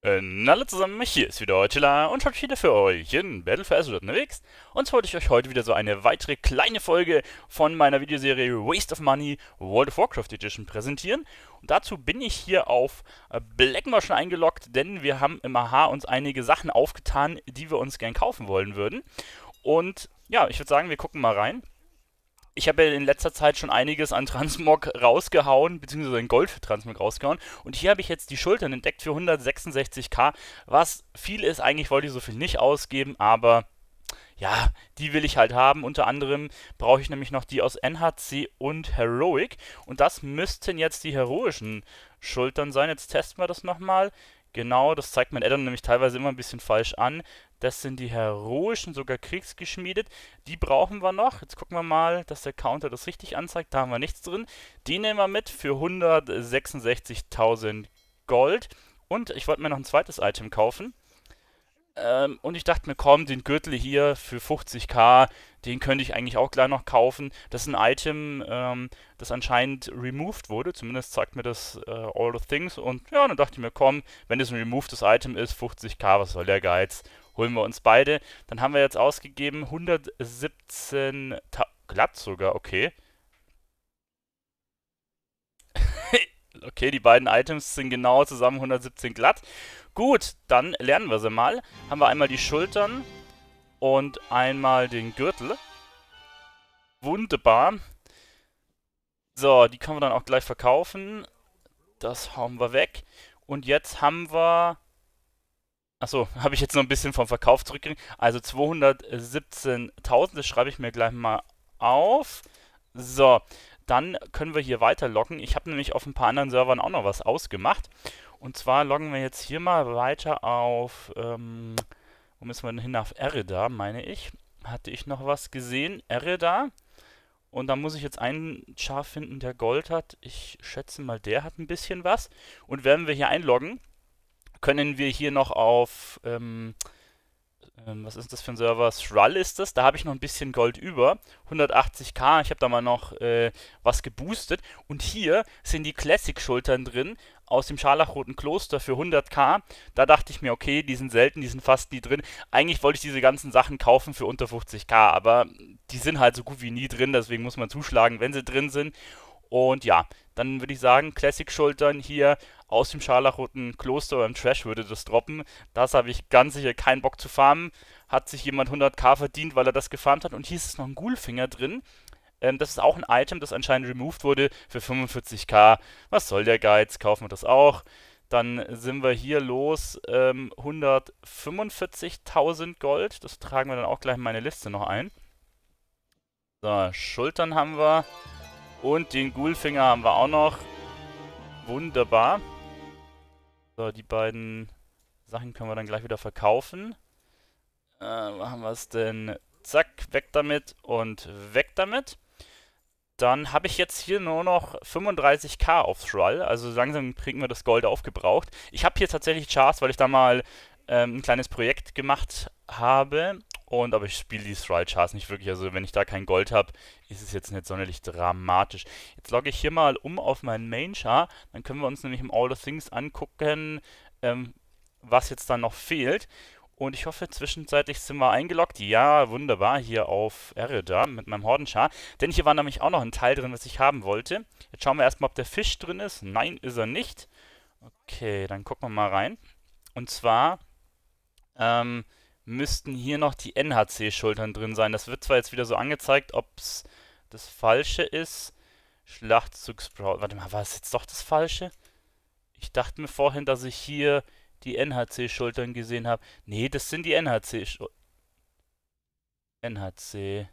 Äh, hallo zusammen, hier ist wieder Eutela und heute wieder für euch in Battle for Azeroth unterwegs. Und zwar wollte ich euch heute wieder so eine weitere kleine Folge von meiner Videoserie Waste of Money World of Warcraft Edition präsentieren. Und dazu bin ich hier auf Blackmore schon eingeloggt, denn wir haben im AHA uns einige Sachen aufgetan, die wir uns gern kaufen wollen würden. Und ja, ich würde sagen, wir gucken mal rein ich habe ja in letzter Zeit schon einiges an Transmog rausgehauen, beziehungsweise in Gold für Transmog rausgehauen. Und hier habe ich jetzt die Schultern entdeckt für 166k, was viel ist. Eigentlich wollte ich so viel nicht ausgeben, aber ja, die will ich halt haben. Unter anderem brauche ich nämlich noch die aus NHC und Heroic. Und das müssten jetzt die heroischen Schultern sein. Jetzt testen wir das nochmal. Genau, das zeigt mein Addon nämlich teilweise immer ein bisschen falsch an. Das sind die heroischen, sogar kriegsgeschmiedet. Die brauchen wir noch. Jetzt gucken wir mal, dass der Counter das richtig anzeigt. Da haben wir nichts drin. Die nehmen wir mit für 166.000 Gold. Und ich wollte mir noch ein zweites Item kaufen. Ähm, und ich dachte mir, komm, den Gürtel hier für 50k, den könnte ich eigentlich auch gleich noch kaufen. Das ist ein Item, ähm, das anscheinend removed wurde, zumindest sagt mir das äh, All the Things. Und ja, dann dachte ich mir, komm, wenn das ein removedes Item ist, 50k, was soll der Geiz? Holen wir uns beide. Dann haben wir jetzt ausgegeben 117 Ta glatt sogar, okay. okay, die beiden Items sind genau zusammen 117 glatt. Gut, dann lernen wir sie mal. Haben wir einmal die Schultern und einmal den Gürtel. Wunderbar. So, die können wir dann auch gleich verkaufen. Das hauen wir weg. Und jetzt haben wir... Achso, habe ich jetzt noch ein bisschen vom Verkauf zurückgekriegt. Also 217.000, das schreibe ich mir gleich mal auf. So, dann können wir hier weiterlocken. Ich habe nämlich auf ein paar anderen Servern auch noch was ausgemacht. Und zwar loggen wir jetzt hier mal weiter auf, ähm, wo müssen wir denn hin? Auf Erida, meine ich. Hatte ich noch was gesehen? Erida. Und da muss ich jetzt einen Schaf finden, der Gold hat. Ich schätze mal, der hat ein bisschen was. Und werden wir hier einloggen, können wir hier noch auf, ähm, ähm, was ist das für ein Server? Shrall ist das. Da habe ich noch ein bisschen Gold über. 180k. Ich habe da mal noch äh, was geboostet. Und hier sind die Classic-Schultern drin aus dem Scharlachroten Kloster für 100k. Da dachte ich mir, okay, die sind selten, die sind fast nie drin. Eigentlich wollte ich diese ganzen Sachen kaufen für unter 50k, aber die sind halt so gut wie nie drin, deswegen muss man zuschlagen, wenn sie drin sind. Und ja, dann würde ich sagen, Classic-Schultern hier aus dem Scharlachroten Kloster oder im Trash würde das droppen. Das habe ich ganz sicher keinen Bock zu farmen. Hat sich jemand 100k verdient, weil er das gefarmt hat. Und hier ist noch ein Ghoulfinger drin. Ähm, das ist auch ein Item, das anscheinend removed wurde für 45k. Was soll der Geiz? Kaufen wir das auch. Dann sind wir hier los. Ähm, 145.000 Gold. Das tragen wir dann auch gleich in meine Liste noch ein. So, Schultern haben wir. Und den Ghoulfinger haben wir auch noch. Wunderbar. So, die beiden Sachen können wir dann gleich wieder verkaufen. Äh, wo haben wir es denn? Zack, weg damit und weg damit dann habe ich jetzt hier nur noch 35k auf Thrall, also langsam kriegen wir das Gold aufgebraucht. Ich habe hier tatsächlich Chars, weil ich da mal ähm, ein kleines Projekt gemacht habe und aber ich spiele die Thrall Chars nicht wirklich, also wenn ich da kein Gold habe, ist es jetzt nicht sonderlich dramatisch. Jetzt logge ich hier mal um auf meinen Main Char, dann können wir uns nämlich im All the Things angucken, ähm, was jetzt dann noch fehlt und ich hoffe, zwischenzeitlich sind wir eingeloggt. Ja, wunderbar, hier auf Ereda mit meinem Hordenschar. Denn hier war nämlich auch noch ein Teil drin, was ich haben wollte. Jetzt schauen wir erstmal, ob der Fisch drin ist. Nein, ist er nicht. Okay, dann gucken wir mal rein. Und zwar ähm, müssten hier noch die NHC-Schultern drin sein. Das wird zwar jetzt wieder so angezeigt, ob es das Falsche ist. Schlachtzugsbraut. Warte mal, war es jetzt doch das Falsche? Ich dachte mir vorhin, dass ich hier die NHC-Schultern gesehen habe. Nee, das sind die NHC-Schultern. NHC.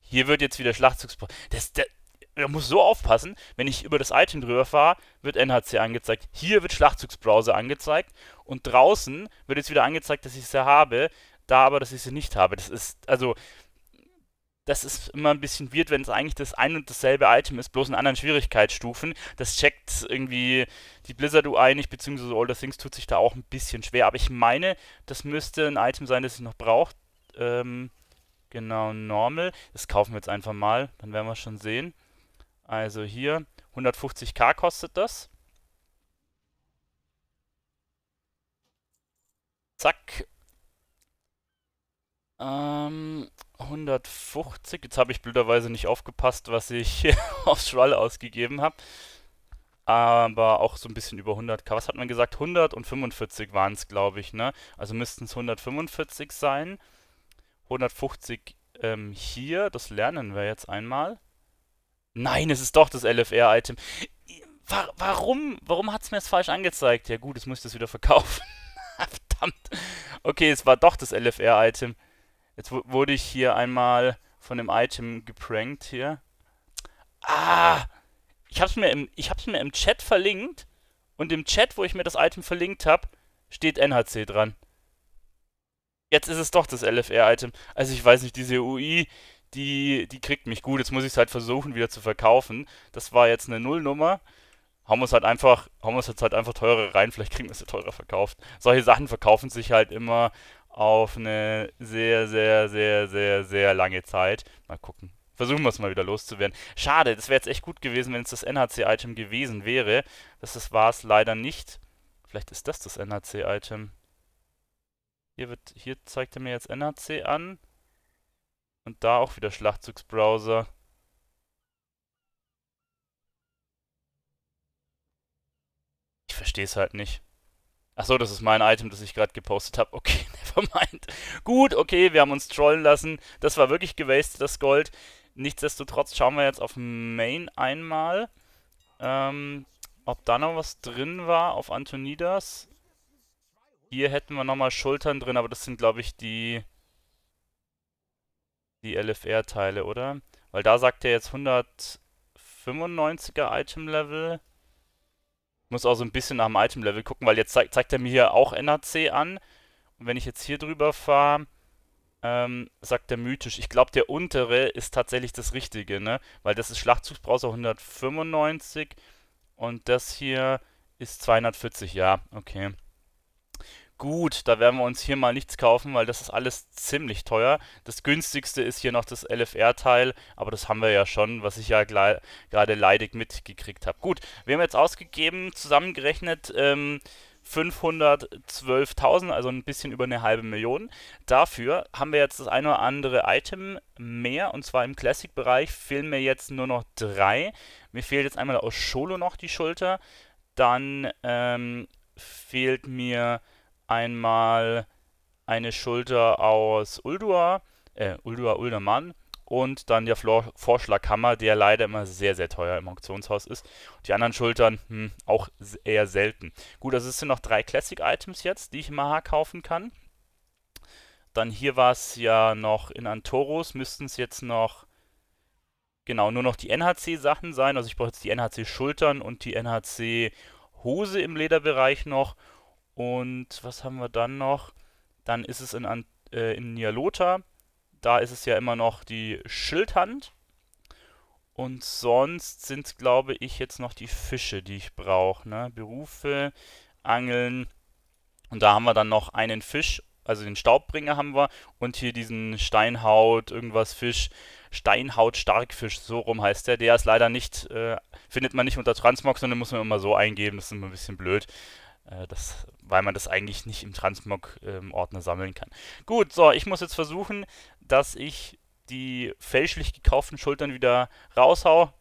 Hier wird jetzt wieder Schlachtzugspro. Das, der, man muss so aufpassen, wenn ich über das Item drüber fahre, wird NHC angezeigt. Hier wird Schlachtzugsbrowser angezeigt und draußen wird jetzt wieder angezeigt, dass ich sie habe, da aber, dass ich sie nicht habe. Das ist, also, das ist immer ein bisschen weird, wenn es eigentlich das ein und dasselbe Item ist, bloß in anderen Schwierigkeitsstufen. Das checkt irgendwie die Blizzard UI nicht, beziehungsweise All the Things tut sich da auch ein bisschen schwer. Aber ich meine, das müsste ein Item sein, das ich noch braucht. Ähm, genau, Normal. Das kaufen wir jetzt einfach mal, dann werden wir schon sehen. Also hier, 150k kostet das. Zack, ähm, 150. Jetzt habe ich blöderweise nicht aufgepasst, was ich auf Schwall ausgegeben habe. Aber auch so ein bisschen über 100k. Was hat man gesagt? 145 waren es, glaube ich, ne? Also müssten es 145 sein. 150 ähm, hier. Das lernen wir jetzt einmal. Nein, es ist doch das LFR-Item. Warum? Warum hat es mir das falsch angezeigt? Ja gut, jetzt muss ich das wieder verkaufen. Verdammt. Okay, es war doch das LFR-Item. Jetzt wurde ich hier einmal von dem Item geprankt hier. Ah! Ich hab's mir im, ich hab's mir im Chat verlinkt und im Chat, wo ich mir das Item verlinkt habe, steht NHC dran. Jetzt ist es doch das LFR-Item. Also ich weiß nicht, diese UI, die, die kriegt mich gut. Jetzt muss ich es halt versuchen, wieder zu verkaufen. Das war jetzt eine Nullnummer. Haben wir es halt einfach, haben wir es jetzt halt einfach teurer rein, vielleicht kriegen wir es ja teurer verkauft. Solche Sachen verkaufen sich halt immer auf eine sehr, sehr, sehr, sehr, sehr lange Zeit. Mal gucken. Versuchen wir es mal wieder loszuwerden. Schade, das wäre jetzt echt gut gewesen, wenn es das NHC-Item gewesen wäre. Das war es leider nicht. Vielleicht ist das das NHC-Item. Hier, wird, hier zeigt er mir jetzt NHC an. Und da auch wieder Schlachtzugsbrowser. Ich verstehe es halt nicht. Achso, das ist mein Item, das ich gerade gepostet habe. Okay, nevermind. Gut, okay, wir haben uns trollen lassen. Das war wirklich gewastet, das Gold. Nichtsdestotrotz schauen wir jetzt auf Main einmal. Ähm, ob da noch was drin war auf Antonidas. Hier hätten wir nochmal Schultern drin, aber das sind, glaube ich, die, die LFR-Teile, oder? Weil da sagt er jetzt 195er Item-Level. Muss auch so ein bisschen nach dem Item-Level gucken, weil jetzt zeigt, zeigt er mir hier auch NAC an. Und wenn ich jetzt hier drüber fahre, ähm, sagt er mythisch. Ich glaube, der untere ist tatsächlich das Richtige, ne? Weil das ist Schlachtzugsbrowser 195 und das hier ist 240, ja, okay. Gut, da werden wir uns hier mal nichts kaufen, weil das ist alles ziemlich teuer. Das günstigste ist hier noch das LFR-Teil, aber das haben wir ja schon, was ich ja gerade leidig mitgekriegt habe. Gut, wir haben jetzt ausgegeben, zusammengerechnet, ähm, 512.000, also ein bisschen über eine halbe Million. Dafür haben wir jetzt das eine oder andere Item mehr und zwar im Classic-Bereich fehlen mir jetzt nur noch drei. Mir fehlt jetzt einmal aus Scholo noch die Schulter, dann ähm, fehlt mir einmal eine Schulter aus Uldua, äh, Uldua Uldermann und dann der Flor Vorschlaghammer, der leider immer sehr, sehr teuer im Auktionshaus ist. die anderen Schultern hm, auch eher selten. Gut, also es sind noch drei Classic-Items jetzt, die ich im AHA kaufen kann. Dann hier war es ja noch in Antoros, müssten es jetzt noch, genau, nur noch die NHC-Sachen sein. Also ich brauche jetzt die NHC-Schultern und die NHC-Hose im Lederbereich noch und was haben wir dann noch? Dann ist es in, äh, in Nialota. Da ist es ja immer noch die Schildhand. Und sonst sind, es, glaube ich, jetzt noch die Fische, die ich brauche. Ne? Berufe, Angeln. Und da haben wir dann noch einen Fisch, also den Staubbringer haben wir. Und hier diesen Steinhaut, irgendwas Fisch. Steinhaut Starkfisch, so rum heißt der. Der ist leider nicht, äh, findet man nicht unter Transmog, sondern muss man immer so eingeben. Das ist immer ein bisschen blöd. Äh, das, weil man das eigentlich nicht im Transmog-Ordner ähm, sammeln kann. Gut, so, ich muss jetzt versuchen, dass ich die fälschlich gekauften Schultern wieder raushau.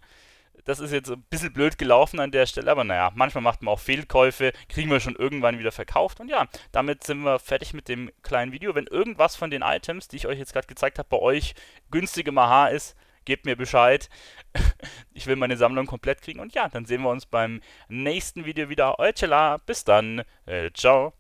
Das ist jetzt ein bisschen blöd gelaufen an der Stelle, aber naja, manchmal macht man auch Fehlkäufe, kriegen wir schon irgendwann wieder verkauft. Und ja, damit sind wir fertig mit dem kleinen Video. Wenn irgendwas von den Items, die ich euch jetzt gerade gezeigt habe, bei euch günstig im Maha ist, gebt mir Bescheid. Ich will meine Sammlung komplett kriegen. Und ja, dann sehen wir uns beim nächsten Video wieder. Euchela, bis dann. Äh, ciao.